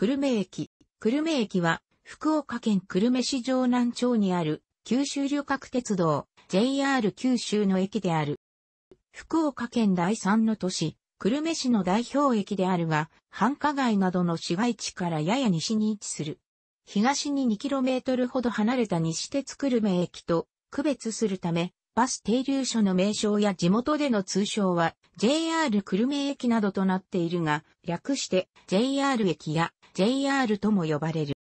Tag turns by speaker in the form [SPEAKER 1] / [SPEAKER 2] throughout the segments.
[SPEAKER 1] 久留米駅。久留米駅は、福岡県久留米市城南町にある、九州旅客鉄道、JR 九州の駅である。福岡県第三の都市、久留米市の代表駅であるが、繁華街などの市街地からやや西に位置する。東に 2km ほど離れた西鉄久留米駅と区別するため、バス停留所の名称や地元での通称は JR 久留米駅などとなっているが、略して JR 駅や JR とも呼ばれる。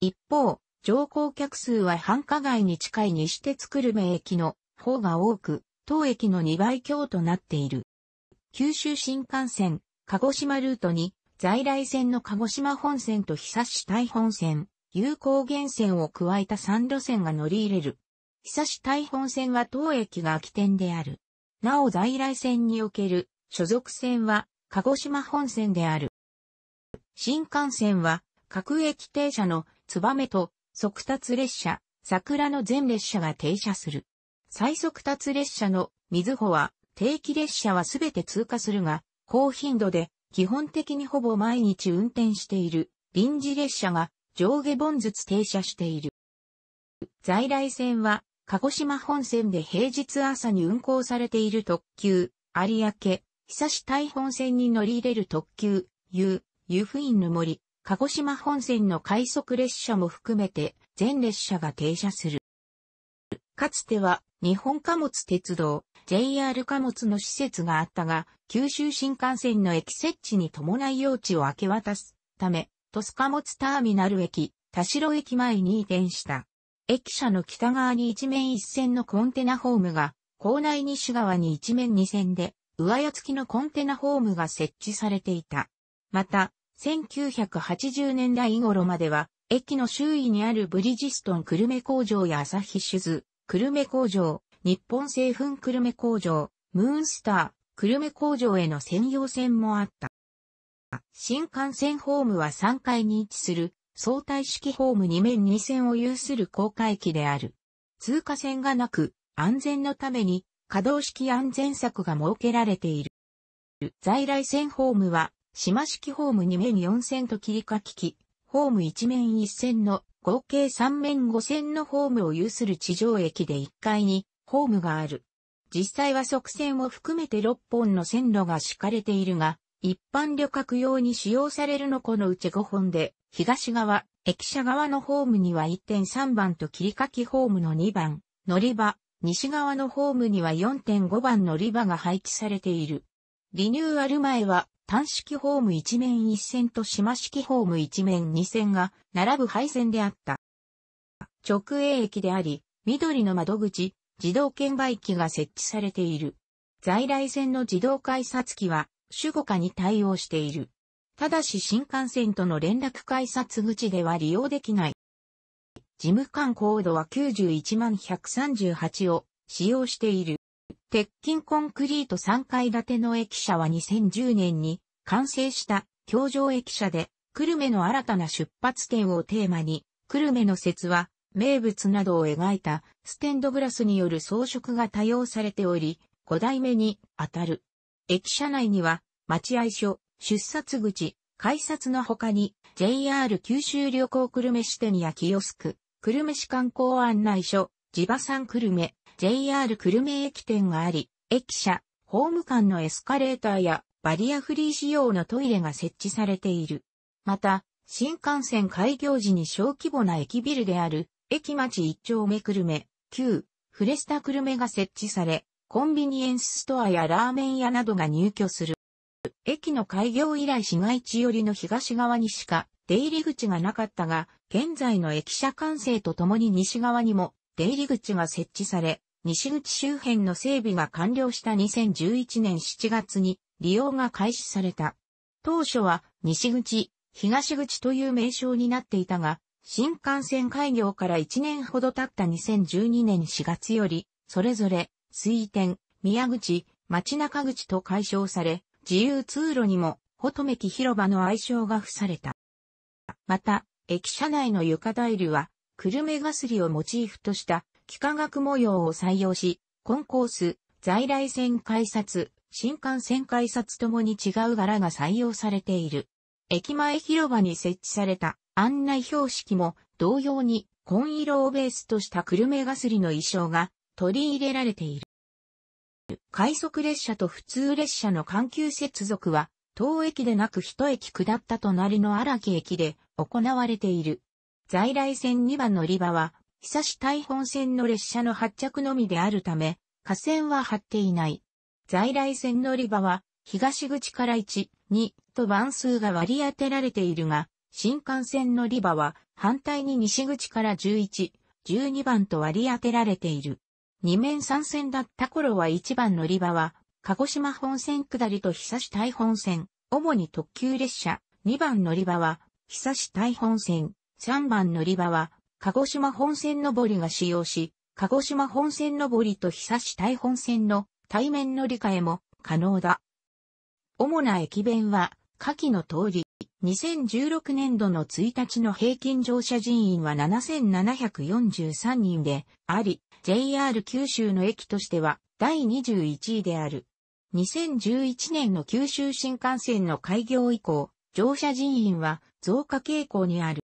[SPEAKER 1] 一方、乗降客数は繁華街に近い西鉄久留米駅の方が多く、当駅の2倍強となっている。九州新幹線、鹿児島ルートに、在来線の鹿児島本線と久し台本線、有効源線を加えた3路線が乗り入れる。久し台本線は当駅が起点である。なお在来線における所属線は鹿児島本線である。新幹線は、各駅停車の燕と速達列車、桜の全列車が停車する。最速達列車の水穂は、定期列車はすべて通過するが、高頻度で基本的にほぼ毎日運転している臨時列車が上下本ずつ停車している。在来線は鹿児島本線で平日朝に運行されていいる特急、有明、久し台本線に乗り入れる特急、U、湯布院の森、鹿児島本線の快速列車も含めて全列車が停車する。かつては日本貨物鉄道 JR 貨物の施設があったが、九州新幹線の駅設置に伴い用地を明け渡すため、鳥栖貨物ターミナル駅、田代駅前に移転した。駅舎の北側に一面一線のコンテナホームが、校内西側に一面二線で、上屋付きのコンテナホームが設置されていた。また、1980年代頃までは、駅の周囲にあるブリジストン久留米工場や朝日酒図、久留米工場、日本製粉久留米工場、ムーンスター、久留米工場への専用線もあった。新幹線ホームは3階に位置する相対式ホーム2面2線を有する高架駅である。通過線がなく、安全のために、可動式安全柵が設けられている。在来線ホームは、島式ホーム2面4線と切り書き機、ホーム1面1線の合計3面5線のホームを有する地上駅で1階にホームがある。実際は側線を含めて6本の線路が敷かれているが、一般旅客用に使用されるのこのうち5本で、東側、駅舎側のホームには1.3番と切り書きホームの2番、乗り場、西側のホームには4.5番乗り場が配置されている。リニューアル前は単式ホーム一面一線と島式ホーム一面二線が並ぶ配線であった。直営駅であり、緑の窓口、自動券売機が設置されている。在来線の自動改札機は、守護下に対応している。ただし新幹線との連絡改札口では利用できない。事務官コードは91万138を使用している。鉄筋コンクリート3階建ての駅舎は2010年に完成した橋上駅舎で、久留米の新たな出発点をテーマに、久留米の説は、名物などを描いたステンドグラスによる装飾が多用されており、5代目に当たる。駅舎内には、待合所、出札口、改札の他に、JR 九州旅行久留米支店やキオスク、久留米市観光案内所、地場産久留米、JR 久留米駅店があり、駅舎、ホーム間のエスカレーターやバリアフリー仕様のトイレが設置されている。また、新幹線開業時に小規模な駅ビルである、駅町一丁目久留米、旧、フレスタ久留米が設置され、コンビニエンスストアやラーメン屋などが入居する。駅の開業以来市街地寄りの東側にしか出入り口がなかったが、現在の駅舎完成とともに西側にも出入り口が設置され、西口周辺の整備が完了した2011年7月に利用が開始された。当初は西口、東口という名称になっていたが、新幹線開業から1年ほど経った2012年4月より、それぞれ、水店、宮口、町中口と解消され、自由通路にも、ほとめき広場の愛称が付された。また、駅舎内の床タイルは、クルメガスリをモチーフとした幾何学模様を採用し、コンコース、在来線改札、新幹線改札ともに違う柄が採用されている。駅前広場に設置された案内標識も同様に紺色をベースとした久留米ガスリの衣装が取り入れられている。快速列車と普通列車の緩急接続は、当駅でなく一駅下った隣の荒木駅で行われている。在来線2番乗り場は、久し大本線の列車の発着のみであるため、架線は張っていない。在来線乗り場は、東口から1、2と番数が割り当てられているが、新幹線乗り場は、反対に西口から11、12番と割り当てられている。二面三線だった頃は1番乗り場は、鹿児島本線下りと久し大本線、主に特急列車、2番乗り場は、久し大本線、3番乗り場は、鹿児島本線上りが使用し、鹿児島本線上りと久し対本線の対面乗り換えも可能だ。主な駅弁は、下記の通り、2016年度の1日の平均乗車人員は7743人であり、JR 九州の駅としては第21位である。2011年の九州新幹線の開業以降、乗車人員は増加傾向にある。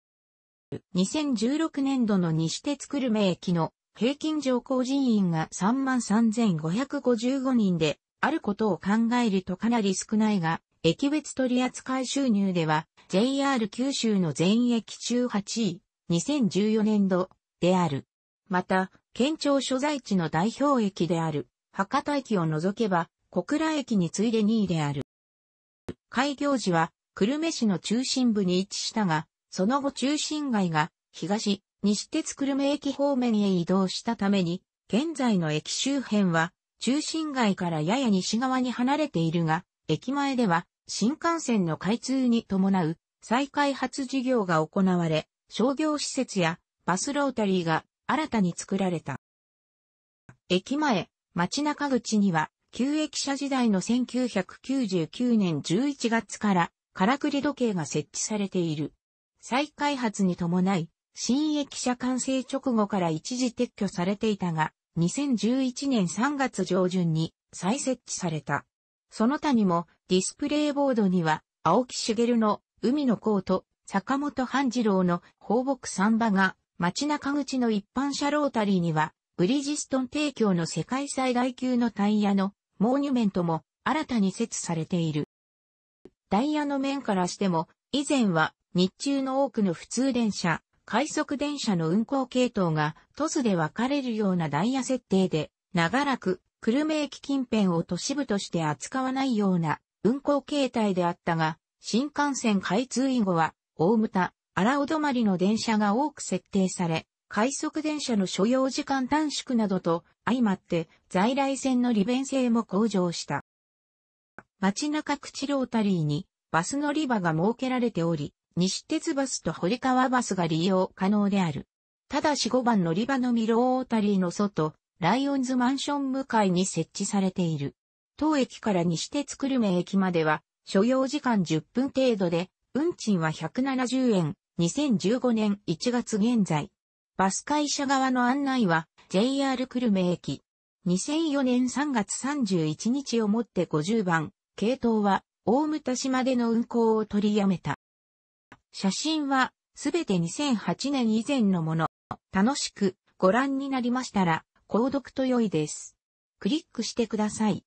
[SPEAKER 1] 2016年度の西鉄久留米駅の平均乗降人員が33,555人であることを考えるとかなり少ないが、駅別取扱収入では JR 九州の全駅中8位、2014年度である。また、県庁所在地の代表駅である博多駅を除けば小倉駅に次いで2位である。開業時は久留米市の中心部に位置したが、その後中心街が東、西鉄久留米駅方面へ移動したために、現在の駅周辺は中心街からやや西側に離れているが、駅前では新幹線の開通に伴う再開発事業が行われ、商業施設やバスロータリーが新たに作られた。駅前、街中口には、旧駅舎時代の1999年11月から、からくり時計が設置されている。再開発に伴い、新駅舎完成直後から一時撤去されていたが、2011年3月上旬に再設置された。その他にもディスプレイボードには青木茂の海のコート、坂本半次郎の放牧三馬が街中口の一般車ロータリーにはブリジストン提供の世界最大級のタイヤのモーニュメントも新たに設置されている。ダイヤの面からしても以前は日中の多くの普通電車、快速電車の運行系統が都スで分かれるようなダイヤ設定で、長らく、久留米駅近辺を都市部として扱わないような運行形態であったが、新幹線開通以後は、大牟田、荒尾泊の電車が多く設定され、快速電車の所要時間短縮などと相まって在来線の利便性も向上した。街中口ロータリーにバス乗り場が設けられており、西鉄バスと堀川バスが利用可能である。ただし5番乗り場のミロオータリーの外、ライオンズマンション向かいに設置されている。当駅から西鉄久留米駅までは、所要時間10分程度で、運賃は170円、2015年1月現在。バス会社側の案内は、JR 久留米駅。2004年3月31日をもって50番、系統は、大牟田島での運行を取りやめた。写真はすべて2008年以前のもの。楽しくご覧になりましたら、購読と良いです。クリックしてください。